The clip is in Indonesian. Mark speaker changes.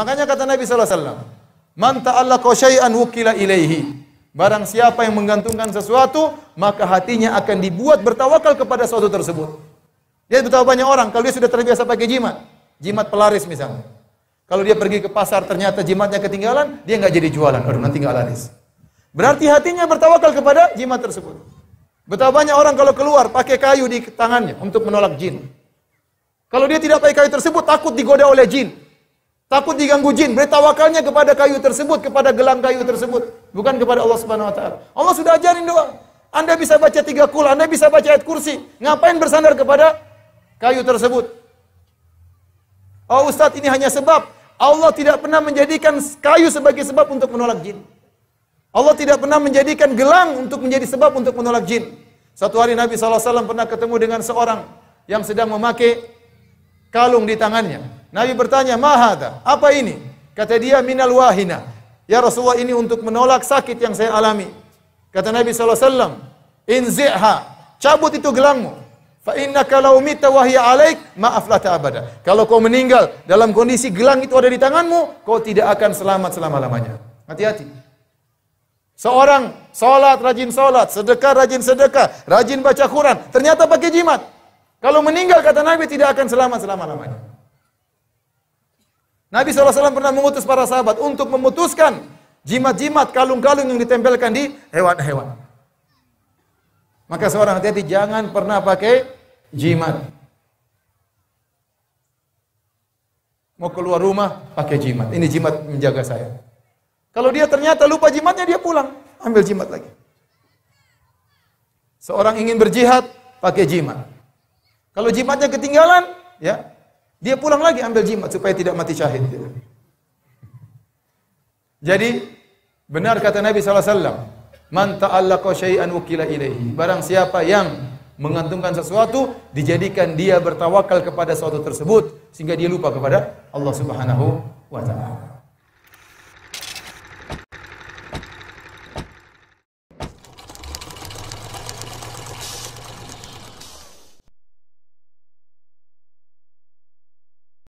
Speaker 1: Makanya kata Nabi SAW, alaihi wasallam, "Man ta'allaqa syai'an wukila ilaihi." Barang siapa yang menggantungkan sesuatu, maka hatinya akan dibuat bertawakal kepada sesuatu tersebut. Dia betapa banyak orang kalau dia sudah terbiasa pakai jimat, jimat pelaris misalnya. Kalau dia pergi ke pasar ternyata jimatnya ketinggalan, dia nggak jadi jualan. Aduh, nanti nggak laris. Berarti hatinya bertawakal kepada jimat tersebut. Betapa banyak orang kalau keluar pakai kayu di tangannya untuk menolak jin. Kalau dia tidak pakai kayu tersebut takut digoda oleh jin. Takut diganggu jin, beritawakalnya kepada kayu tersebut, kepada gelang kayu tersebut, bukan kepada Allah Subhanahu wa taala. Allah sudah ajarin doa. Anda bisa baca tiga kul, Anda bisa baca ayat kursi. Ngapain bersandar kepada kayu tersebut? Oh Ustadz ini hanya sebab. Allah tidak pernah menjadikan kayu sebagai sebab untuk menolak jin. Allah tidak pernah menjadikan gelang untuk menjadi sebab untuk menolak jin. Satu hari Nabi SAW pernah ketemu dengan seorang yang sedang memakai kalung di tangannya. Nabi bertanya, "Mahada? Apa ini?" Kata dia, "Minal wahina." Ya Rasulullah ini untuk menolak sakit yang saya alami. Kata Nabi sallallahu alaihi wasallam, "Inzi'ha." Cabut itu gelangmu. Fa innaka mita alaik maaflah abada. Kalau kau meninggal dalam kondisi gelang itu ada di tanganmu, kau tidak akan selamat selama-lamanya. Hati-hati. Seorang solat rajin solat, sedekah rajin sedekah, rajin baca Quran, ternyata pakai jimat. Kalau meninggal kata Nabi tidak akan selamat selama-lamanya. Nabi SAW pernah mengutus para sahabat untuk memutuskan jimat-jimat kalung-kalung yang ditempelkan di hewan-hewan. Maka seorang hati-hati jangan pernah pakai jimat. Mau keluar rumah pakai jimat. Ini jimat menjaga saya. Kalau dia ternyata lupa jimatnya dia pulang, ambil jimat lagi. Seorang ingin berjihad pakai jimat. Kalau jimatnya ketinggalan, ya Dia pulang lagi ambil jimat supaya tidak mati syahid. Jadi benar kata Nabi SAW. Man ta'allaqa syai'an wukila ilaihi. Barang siapa yang mengantungkan sesuatu dijadikan dia bertawakal kepada sesuatu tersebut sehingga dia lupa kepada Allah Subhanahu wa taala.